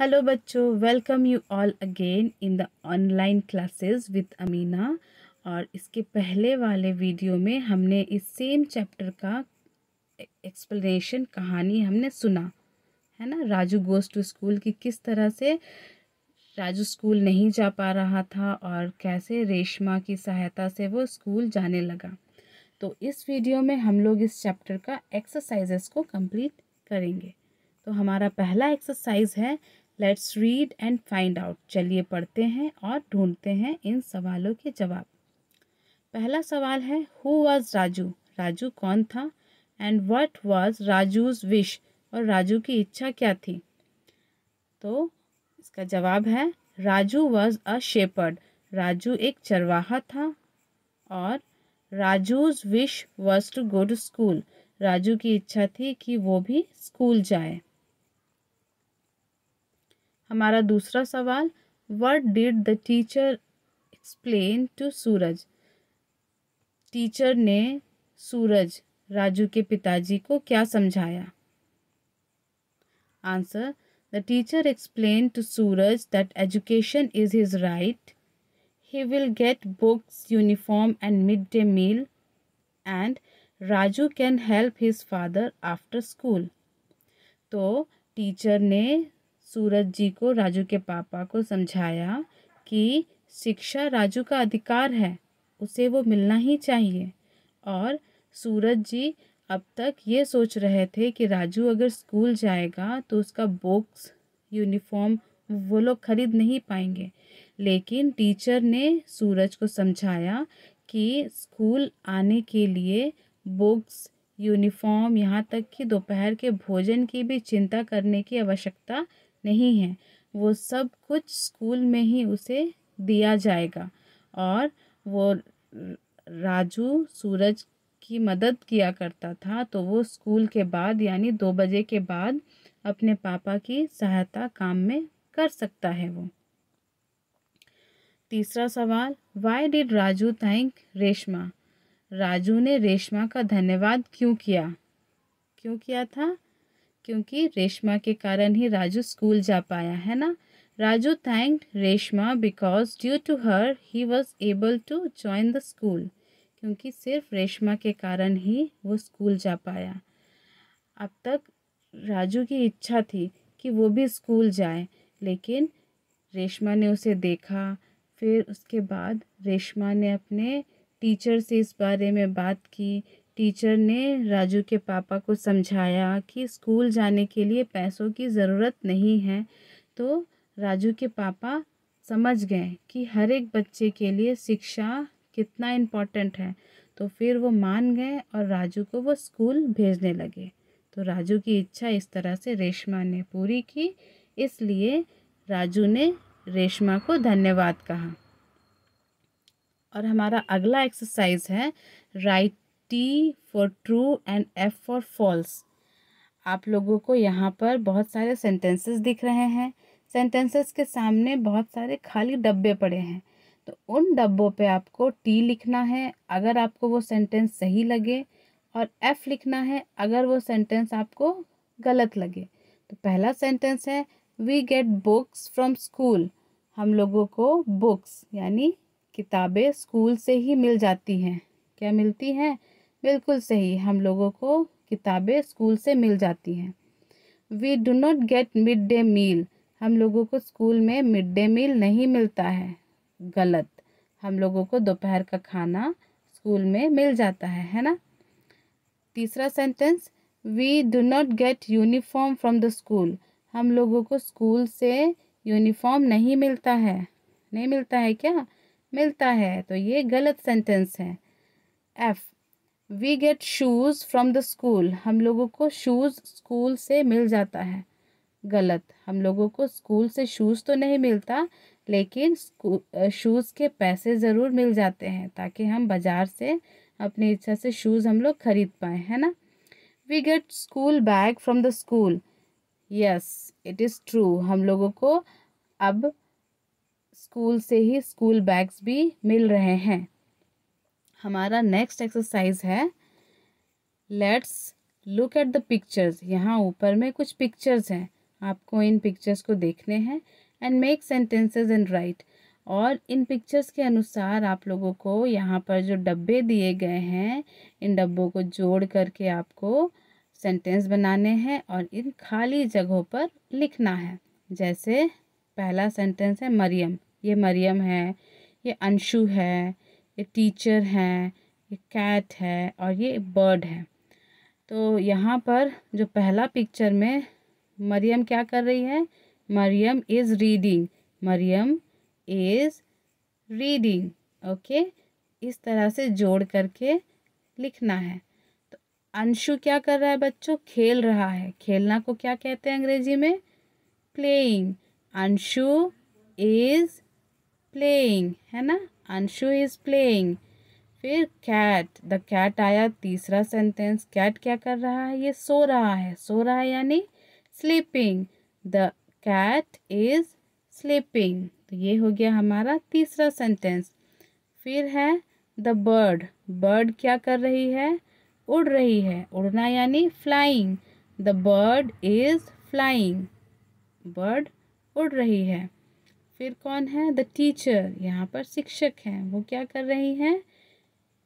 hello बच्चों welcome you all again in the online classes with Amina और इसके पहले वाले वीडियो में हमने इस सेम चैप्टर का एक्सप्लेनेशन कहानी हमने सुना है ना राजू गोस टू स्कूल की किस तरह से राजू स्कूल नहीं जा पा रहा था और कैसे रेशमा की सहायता से वो स्कूल जाने लगा तो इस वीडियो में हम लोग इस चैप्टर का एक्सरसाइजेस को कंप्लीट करेंगे तो हमारा पहला एक्सरसाइज है let's read and find out चलिए पढ़ते हैं और ढूंढते हैं इन सवालों के जवाब पहला सवाल है हु वॉज राजू राजू कौन था and what was Raju's wish और राजू की इच्छा क्या थी तो इसका जवाब है Raju was a shepherd Raju एक चरवाहा था और Raju's wish was to go to school Raju की इच्छा थी कि वो भी स्कूल जाए हमारा दूसरा सवाल what did the teacher explain to Suraj teacher ने सूरज राजू के पिताजी को क्या समझाया answer the teacher explain to Suraj that education is his right he will get books uniform and mid day meal and Raju can help his father after school तो teacher ने सूरज जी को राजू के पापा को समझाया कि शिक्षा राजू का अधिकार है उसे वो मिलना ही चाहिए और सूरज जी अब तक ये सोच रहे थे कि राजू अगर स्कूल जाएगा तो उसका बुक्स यूनिफॉर्म वो लोग खरीद नहीं पाएंगे लेकिन टीचर ने सूरज को समझाया कि स्कूल आने के लिए बुक्स यूनिफॉर्म यहाँ तक कि दोपहर के भोजन की भी चिंता करने की आवश्यकता नहीं है वो सब कुछ स्कूल में ही उसे दिया जाएगा और वो राजू सूरज की मदद किया करता था तो वो स्कूल के बाद यानी दो बजे के बाद अपने पापा की सहायता काम में कर सकता है वो तीसरा सवाल why did Raju thank Reshma Raju ने रेशमा का धन्यवाद क्यों किया क्यों किया था क्योंकि रेशमा के कारण ही राजू स्कूल जा पाया है ना Raju thanked Reshma because due to her he was able to join the school क्योंकि सिर्फ रेशमा के कारण ही वो स्कूल जा पाया अब तक राजू की इच्छा थी कि वो भी स्कूल जाए लेकिन रेशमा ने उसे देखा फिर उसके बाद रेशमा ने अपने टीचर से इस बारे में बात की टीचर ने राजू के पापा को समझाया कि स्कूल जाने के लिए पैसों की ज़रूरत नहीं है तो राजू के पापा समझ गए कि हर एक बच्चे के लिए शिक्षा कितना इम्पोर्टेंट है तो फिर वो मान गए और राजू को वो स्कूल भेजने लगे तो राजू की इच्छा इस तरह से रेशमा ने पूरी की इसलिए राजू ने रेशमा को धन्यवाद कहा और हमारा अगला एक्सरसाइज है write T for true and F for false आप लोगों को यहाँ पर बहुत सारे सेंटेंसेस दिख रहे हैं सेंटेंसेस के सामने बहुत सारे खाली डब्बे पड़े हैं तो उन डब्बों पे आपको टी लिखना है अगर आपको वो सेंटेंस सही लगे और एफ़ लिखना है अगर वो सेंटेंस आपको गलत लगे तो पहला सेंटेंस है we get books from school हम लोगों को बुक्स यानी किताबें स्कूल से ही मिल जाती हैं क्या मिलती हैं बिल्कुल सही हम लोगों को किताबें स्कूल से मिल जाती हैं we do not get mid day meal हम लोगों को स्कूल में मिड डे मील नहीं मिलता है गलत हम लोगों को दोपहर का खाना स्कूल में मिल जाता है है ना तीसरा sentence we do not get uniform from the school हम लोगों को स्कूल से यूनिफॉर्म नहीं मिलता है नहीं मिलता है क्या मिलता है तो ये गलत सेंटेंस है F we get shoes from the school हम लोगों को शूज़ स्कूल से मिल जाता है गलत हम लोगों को स्कूल से शूज़ तो नहीं मिलता लेकिन शूज़ के पैसे ज़रूर मिल जाते हैं ताकि हम बाज़ार से अपनी इच्छा से शूज़ हम लोग ख़रीद पाएँ है ना we get school bag from the school yes it is true हम लोगों को अब स्कूल से ही स्कूल बैग्स भी मिल रहे हैं हमारा नेक्स्ट एक्सरसाइज है let's look at the pictures यहाँ ऊपर में कुछ पिक्चर्स हैं आपको इन पिक्चर्स को देखने हैं and make sentences and write और इन पिक्चर्स के अनुसार आप लोगों को यहाँ पर जो डब्बे दिए गए हैं इन डब्बों को जोड़ करके आपको सेंटेंस बनाने हैं और इन खाली जगहों पर लिखना है जैसे पहला सेंटेंस है मरियम ये मरियम है ये अंशु है ये टीचर है ये कैट है और ये बर्ड है तो यहाँ पर जो पहला पिक्चर में मरियम क्या कर रही है Mariam is reading Mariam is reading okay इस तरह से जोड़ करके लिखना है तो अंशु क्या कर रहा है बच्चों खेल रहा है खेलना को क्या कहते हैं अंग्रेजी में प्लेइंग अंशु इज़ प्लेइंग है ना अंशु इज़ प्लेइंग फिर कैट द कैट आया तीसरा सेंटेंस कैट क्या कर रहा है ये सो रहा है सो रहा है यानी sleeping the cat is sleeping तो ये हो गया हमारा तीसरा सेंटेंस फिर है द बर्ड बर्ड क्या कर रही है उड़ रही है उड़ना यानी flying the bird is flying bird उड़ रही है फिर कौन है द टीचर यहाँ पर शिक्षक हैं वो क्या कर रही हैं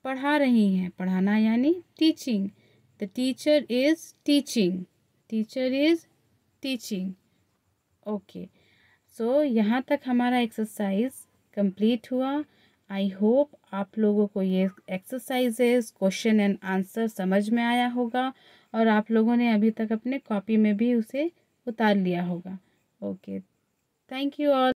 पढ़ा रही हैं पढ़ाना यानी teaching the teacher is teaching teacher is teaching okay so यहाँ तक हमारा एक्सरसाइज कंप्लीट हुआ आई होप आप लोगों को ये एक्सरसाइजेस क्वेश्चन एंड आंसर समझ में आया होगा और आप लोगों ने अभी तक अपने कॉपी में भी उसे उतार लिया होगा ओके थैंक यू ऑल